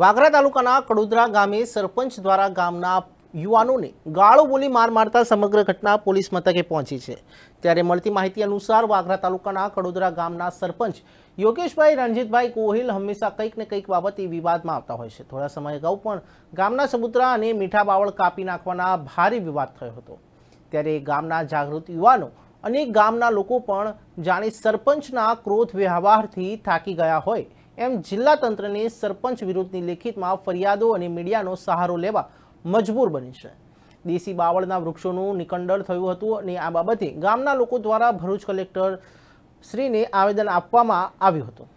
વાગરા તાલુકાના કડોદરા ગામે સરપંચ દ્વારા ગામના યુવાનોને ગાળો બોલી માર મારતા સમગ્ર ઘટના પોલીસ મથકે પહોંચી છે ત્યારે મળતી માહિતી અનુસાર વાગરા તાલુકાના કડોદરા ગામના સરપંચ યોગેશભાઈ રણજીતભાઈ કોહિલ હંમેશા કંઈક ને કંઈક બાબતે વિવાદમાં આવતા હોય છે થોડા સમય અગાઉ પણ ગામના સમુદ્રા અને મીઠા બાવળ કાપી નાખવાના ભારે વિવાદ થયો હતો ત્યારે ગામના જાગૃત યુવાનો અને ગામના લોકો પણ જાણે સરપંચના ક્રોધ વ્યવહારથી થાકી ગયા હોય એમ જિલ્લા તંત્રની સરપંચ વિરુદ્ધની લેખિતમાં ફરિયાદો અને મીડિયાનો સહારો લેવા મજબૂર બની છે દેશી બાવળના વૃક્ષોનું નિકંડળ થયું હતું અને આ બાબતે ગામના લોકો દ્વારા ભરૂચ કલેક્ટર શ્રીને આવેદન આપવામાં આવ્યું હતું